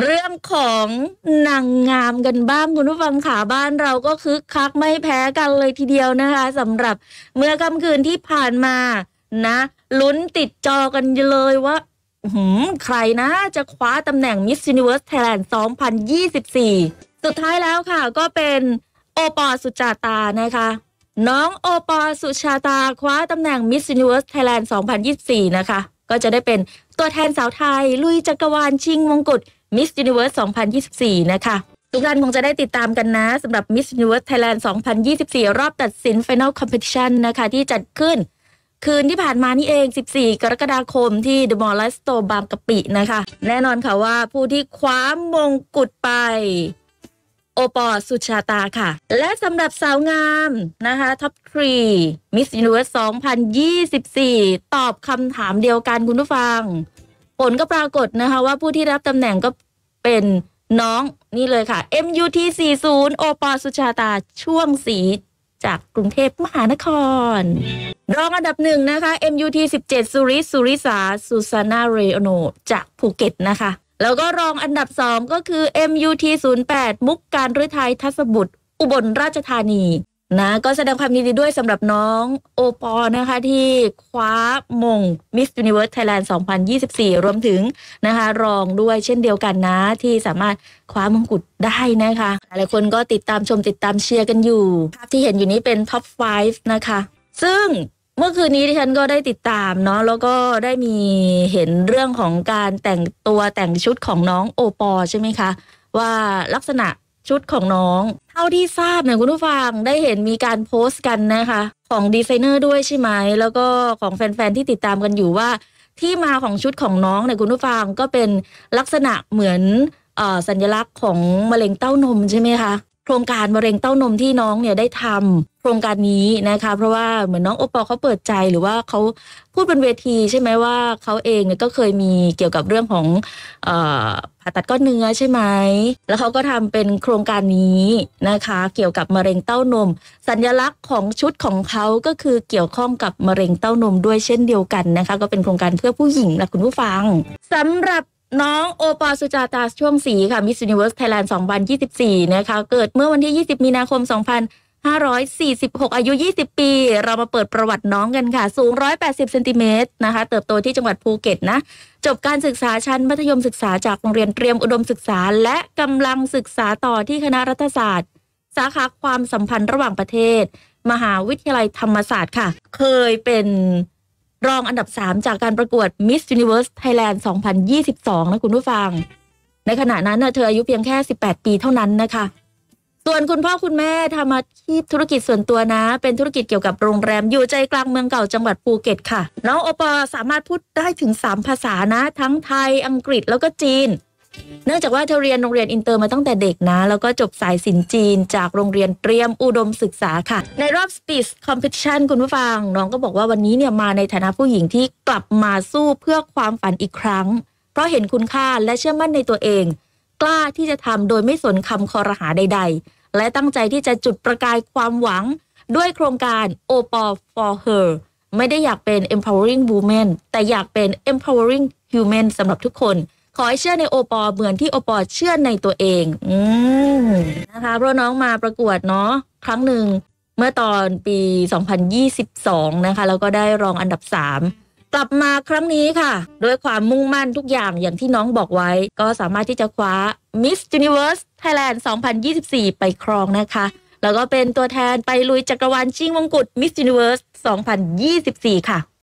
เรื่องของนางงามกันบ้างคุณผู้ฟังขาบ้านเราก็คึกคักไม่แพ้กันเลยทีเดียวนะคะสำหรับเมื่อค่ำคืนที่ผ่านมานะลุ้นติดจอกันเลยว่าหืมใครนะ จะคว้าตำแหน่ง Miss Universe Thailand 2024 สุดท้ายแล้วค่ะ ก็เป็น โอปอสุจาตานะคะ น้องโอปอสุชาตา คว้าตำแหน่ง Miss Universe Thailand 2024นะคะก็จะได้เป็นตัวแทนสาวไทย ลุยจักรวาลชิงมงกุฎมิสจ s นิเวิร์ส2024 นะคะทุกท่านคงจะได้ติดตามกันนะสำหรับ Miss Universe Thailand 2024 รอบตัดสิน Final Competition นะคะที่จัดขึ้น คืนที่ผ่านมานี่เอง 14 กรกฎาคมที่ The Mall ์ Store บางกะปิ นะคะแน่นอนค่ะว่าผู้ที่คว้ามงกุฎไป โอปอสุชาตาค่ะ และสำหรับสาวงาม นะคะ ท็อปทรีมิสยูนิเวอร์ส2024 ตอบคำถามเดียวกันคุณผู้ฟังผลก็ปรากฏนะคะว่าผู้ที่รับตำแหน่งก็เป็นน้องนี่เลยค่ะ MUT 40โอปอสุชาตาช่วงสีจากกรุงเทพมหานคร รองอันดับหนึ่งนะคะ MUT 17สุริสุริสาสุสานาเรโน จากภูเก็ตนะคะ แล้วก็รองอันดับสองก็คือ MUT 08มุกการฤทัยทัศบุตร อุบลราชธานีนะก็แสดงความยินดีด้วยสำหรับน้องโอปอนะคะ ที่คว้ามงิสยูนิเวิร์สไทยแลนด์ 2024 รวมถึงนะคะ รองด้วยเช่นเดียวกันนะ ที่สามารถคว้ามงกุฎได้นะคะ หลายคนก็ติดตามชมติดตามเชียร์กันอยู่ภาพที่เห็นอยู่นี้เป็นท็อป 5 นะคะ ซึ่งเมื่อคืนนี้ที่ฉันก็ได้ติดตามเนาะแล้วก็ได้มีเห็นเรื่องของการแต่งตัวแต่งชุดของน้องโอปอใช่ไหมคะ ว่าลักษณะชุดของน้อง เท่าที่ทราบเนี่ยคุณผู้ฟัง ได้เห็นมีการโพสต์กันนะคะ ของดีไซเนอร์ด้วยใช่ไหม แล้วก็ของแฟนๆ ที่ติดตามกันอยู่ว่าที่มาของชุดของน้องเนี่ยคุณผู้ฟัง ก็เป็นลักษณะเหมือนสัญลักษณ์ของมะเร็งเต้านมใช่ไหมคะโครงการมะเร็งเต้านมที่น้องเนี่ยได้ทำโครงการนี้นะคะเพราะว่าเหมือนน้องโอปอเขาเปิดใจหรือว่าเขาพูดบนเวทีใช่ไหมว่าเขาเองเนี่ยก็เคยมีเกี่ยวกับเรื่องของอผ่าตัดก้อนเนื้อใช่ไหมแล้วเขาก็ทำเป็นโครงการนี้นะคะเกี่ยวกับมะเร็งเต้านม สัญญลักษณ์ของชุดของเขาก็คือเกี่ยวข้องกับมะเร็งเต้านมด้วยเช่นเดียวกันนะคะก็เป็นโครงการเพื่อผู้หญิงนะคุณผู้ฟังสำหรับน้องโอปอสุจาตาช่วงสีค่ะมิสซูนิเวิร์สไทยแลนด์2024นะคะเกิดเมื่อวันที่ 20 มีนาคม 2546 อายุ 20 ปี เรามาเปิดประวัติน้องกันค่ะ สูง 180เซนติเมตรนะคะ เติบโตที่จังหวัดภูเก็ตนะ จบการศึกษาชั้นมัธยมศึกษาจากโรงเรียนเตรียมอุดมศึกษา และกำลังศึกษาต่อที่คณะรัฐศาสตร์สาขาความสัมพันธ์ระหว่างประเทศ มหาวิทยาลัยธรรมศาสตร์ค่ะ เคยเป็นรองอันดับ 3 จากการประกวด Miss Universe Thailand 2022 นะ คุณผู้ฟัง ในขณะนั้นเธออายุเพียงแค่ 18 ปีเท่านั้นนะคะ ส่วนคุณพ่อคุณแม่ทำอาชีพธุรกิจส่วนตัวนะ เป็นธุรกิจเกี่ยวกับโรงแรม อยู่ใจกลางเมืองเก่าจังหวัดภูเก็ตค่ะน้องโอปอสามารถพูดได้ถึง 3 ภาษานะ ทั้งไทยอังกฤษแล้วก็จีนเนื่องจากว่าเธอเรียนโรงเรียนอินเตอร์มาตั้งแต่เด็กนะ แล้วก็จบสายสินจีนจากโรงเรียนเตรียมอุดมศึกษาค่ะ ในรอบ Speed Competition คุณผู้ฟังน้องก็บอกว่าวันนี้เนี่ยมาในฐานะผู้หญิงที่กลับมาสู้เพื่อความฝันอีกครั้งเพราะเห็นคุณค่าและเชื่อมั่นในตัวเอง กล้าที่จะทำโดยไม่สนคำคอรหาใดๆ และตั้งใจที่จะจุดประกายความหวัง ด้วยโครงการ o p o for her ไม่ได้อยากเป็น empowering woman แต่อยากเป็น empowering human สำหรับทุกคนขอให้เชื่อในโอปอ เหมือนที่โอปอเชื่อในตัวเอง อืมนะคะเพราะน้องมาประกวดเนาะ ครั้งหนึ่งเมื่อตอนปี 2022 นะคะ แล้วก็ได้รองอันดับ 3 กลับมาครั้งนี้ค่ะด้วยความมุ่งมั่นทุกอย่างอย่างที่น้องบอกไว้ ก็สามารถที่จะคว้า Miss Universe Thailand 2024 ไปครองนะคะ แล้วก็เป็นตัวแทนไปลุยจักรวาลชิงมงกุฎ Miss Universe 2024 ค่ะ